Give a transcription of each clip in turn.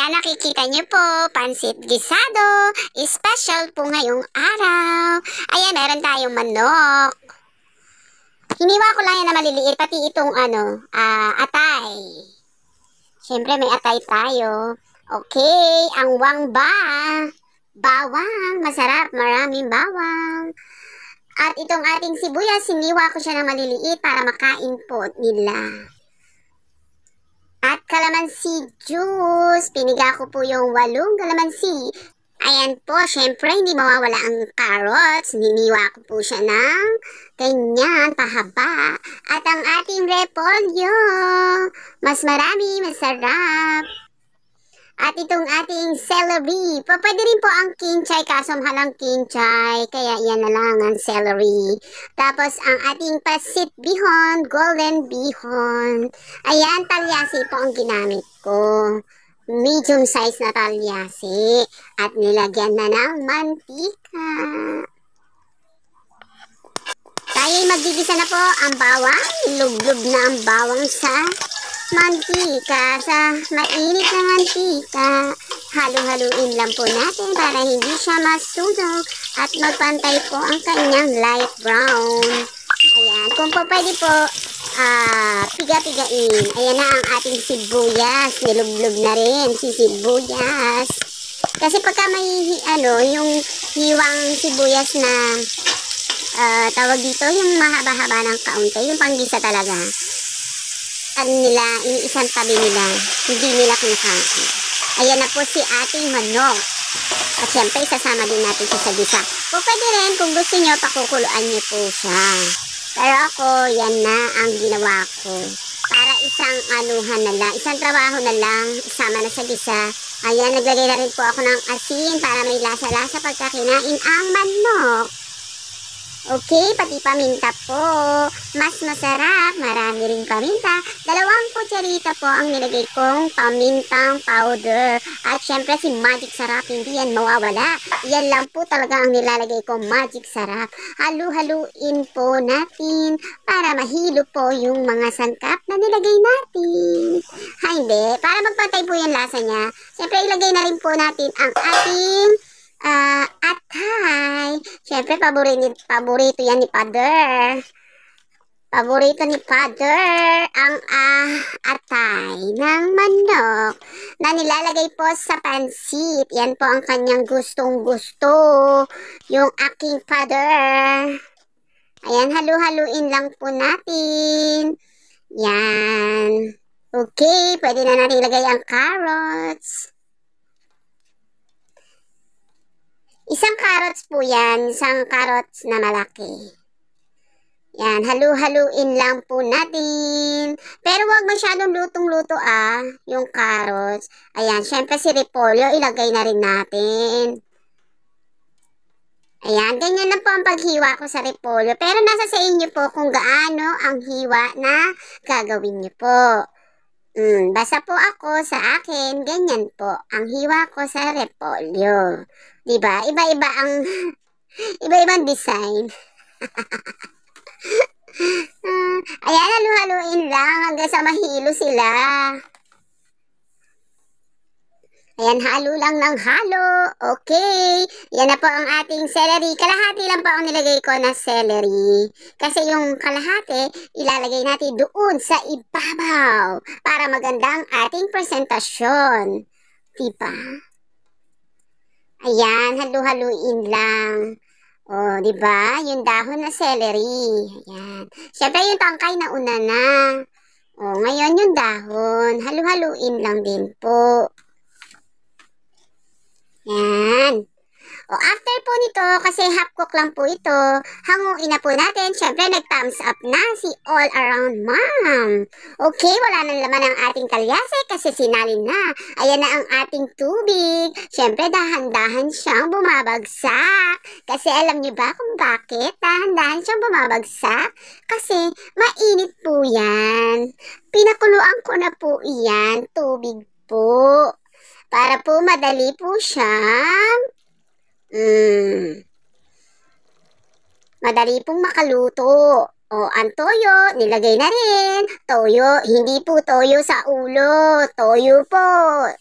Kaya nakikita niyo po, pansit gisado, special po ngayong araw. Ayan, meron tayong manok. Hiniwa ko lang yan na maliliit, pati itong ano, uh, atay. Siyempre, may atay tayo. Okay, ang wangba. Bawang, masarap, maraming bawang. At itong ating sibuyas, siniwa ko siya ng maliliit para makain po nila. Kalamansi juice. Piniga ko po yung walong kalamansi. Ayan po, syempre hindi mawawala ang carrots. Niniwa ko po siya ng ganyan, pahaba. At ang ating repolyo. Mas marami, masarap. At itong ating celery. Pwede rin po ang kinchay kaso mahalang kinchay. Kaya yan na lang ang celery. Tapos ang ating pasit bihon, golden bihon. Ayan, talyasi po ang ginamit ko. Medium size na talyasi. At nilagyan na ng mantika. Tayo'y magbibisa na po ang bawang. Luglug na ang bawang sa mantika sa mainit na mantika. Halo-haluin lang po natin para hindi siya masunog at magpantay po ang kanyang light brown. Ayan, kung po pwede po, ah, piga-pigain. Ayan na ang ating sibuyas. Nilublog na rin si sibuyas. Kasi pagka may, ano, yung hiwang sibuyas na ah, tawag dito, yung mahaba-haba ng kaunti, yung panggisa talaga ano nila, yung isang tabi nila, hindi nila kinakain. Ayan na po si ating manok. At syempre, isasama din natin siya sa gisa. Kung pwede rin, kung gusto nyo, pakukuluan nyo po siya. Pero ako, yan na ang ginawa ko. Para isang anuhan na lang, isang trabaho na lang, isama na sa gisa. Ayan, naglagay na rin po ako ng asin para may lasa-lasa pagkakinain ang manok. Okay, pati paminta po. Mas masarap, marami rin paminta. Dalawang kutsarita po ang nilagay kong pamintang powder. At syempre si Magic Sarap, hindi yan mawawala. Yan lang po talaga ang nilalagay kong Magic Sarap. Halu-haluin po natin para mahilo po yung mga sangkap na nilagay natin. Ha, ah, hindi. Para magpatay po yung lasa niya. Syempre ilagay na rin po natin ang ating Uh, at hi! Siyempre, paborito, paborito yan ni Father. Paborito ni Father ang ah, atay ng manok na nilalagay po sa pansit. Yan po ang kanyang gustong-gusto, yung aking Father. Ayan, halu-haluin lang po natin. Yan. Okay, pwede na natin ilagay ang carrots. Isang carrots po yan, isang carrots na malaki. Yan, halu-haluin lang po natin. Pero wag masyadong lutong-luto ah, yung carrots. Ayan, syempre si repolyo ilagay na rin natin. Ayan, ganyan lang po ang paghiwa ko sa repolyo. Pero nasa sa inyo po kung gaano ang hiwa na gagawin nyo po. Mm, basa po ako sa akin, ganyan po. Ang hiwa ko sa repolyo. 'Di ba? Iba-iba ang iba-ibang design. uh, ayan, haluhaluin lang hanggang sa mahilo sila. Ayan, halo lang ng halo. Okay. Yan na po ang ating celery. Kalahati lang po ang nilagay ko na celery. Kasi yung kalahati, ilalagay natin doon sa ibabaw para magandang ating presentasyon. Diba? Ayan, halu-haluin lang. O, oh, di ba? Yung dahon na celery. Ayan. Siyempre, yung tangkay na una na. O, oh, ngayon yung dahon. Halu-haluin lang din po. O after po nito, kasi half cook lang po ito, hanguin na po natin. Siyempre, nag-thumbs up na si All Around Mom. Okay, wala na laman ang ating kalyase kasi sinalin na. Ayan na ang ating tubig. Siyempre, dahan-dahan siyang bumabagsak. Kasi alam niyo ba kung bakit dahan-dahan siyang bumabagsak? Kasi mainit po yan. Pinakuluan ko na po iyan, tubig po. Para po madali po siyang Mm. Madali pong makaluto. O, ang toyo, nilagay na rin. Toyo, hindi po toyo sa ulo. Toyo po.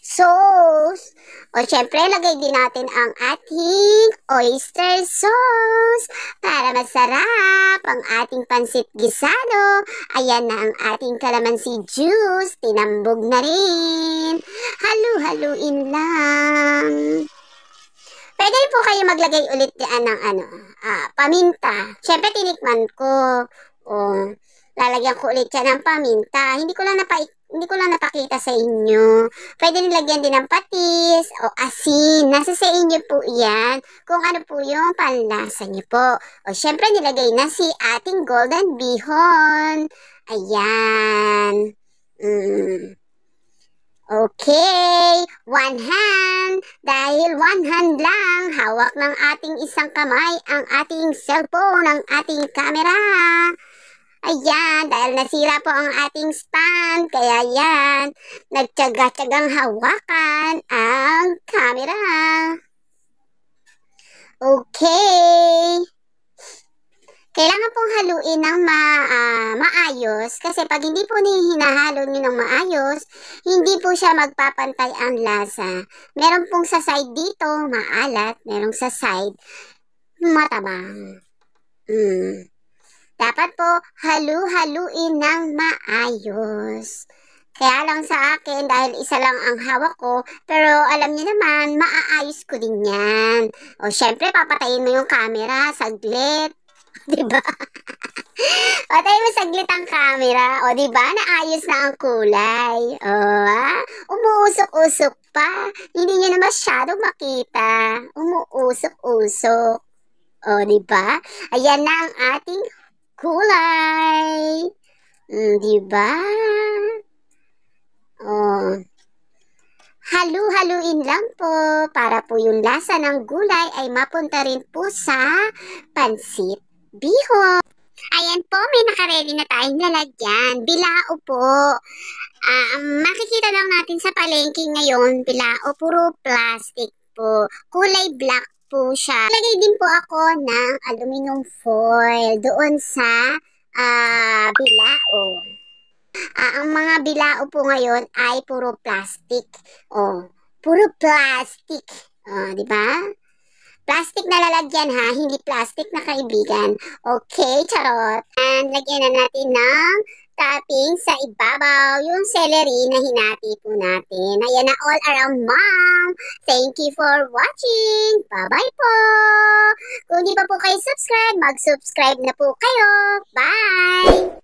Sauce. O, syempre, lagay din natin ang ating oyster sauce para masarap ang ating pansit gisado. Ayan na ang ating kalamansi juice. Tinambog na rin. Halu-haluin lang po kayo maglagay ulit yan ng ano, ah, paminta. Siyempre, tinikman ko. O, lalagyan ko ulit yan ng paminta. Hindi ko lang napa hindi ko lang napakita sa inyo. Pwede nilagyan din ng patis o asin. Nasa sa inyo po yan. Kung ano po yung panlasa niyo po. O syempre nilagay na si ating golden bihon. Ayan. Mm. Okay. One hand dahil one hand lang hawak ng ating isang kamay ang ating cellphone, ang ating camera. Ayan, dahil nasira po ang ating stand, kaya yan, nagtyaga-tyagang hawakan ang camera. maayos kasi pag hindi po hinahalo niyo ng maayos, hindi po siya magpapantay ang lasa. Meron pong sa side dito, maalat. Meron sa side, matabang. Mm. Dapat po, halu-haluin ng maayos. Kaya lang sa akin, dahil isa lang ang hawak ko, pero alam niyo naman, maaayos ko din yan. O syempre, papatayin mo yung camera, saglit. Diba? Patay mo saglit ang camera. O, di ba? Naayos na ang kulay. O, ah? Umuusok-usok pa. Hindi niya na masyado makita. Umuusok-usok. O, di ba? Ayan na ang ating kulay. Mm, di ba? O, Halu-haluin lang po para po yung lasa ng gulay ay mapunta rin po sa pansit bihon. Ayan po, may nakaredy na tayong lalagyan. Bilao po. Um, makikita lang natin sa palengke ngayon, bilao, puro plastic po. Kulay black po siya. Lagay din po ako ng aluminum foil doon sa uh, bilao. Uh, ang mga bilao po ngayon ay puro plastic. Oh, puro plastic. Oh, di ba? Plastic na lalagyan ha, hindi plastic na kaibigan. Okay, charot. And lagyan na natin ng topping sa ibabaw yung celery na hinati po natin. Ayan na all around mom. Thank you for watching. Bye-bye po. Kung di pa po kayo subscribe, mag-subscribe na po kayo. Bye!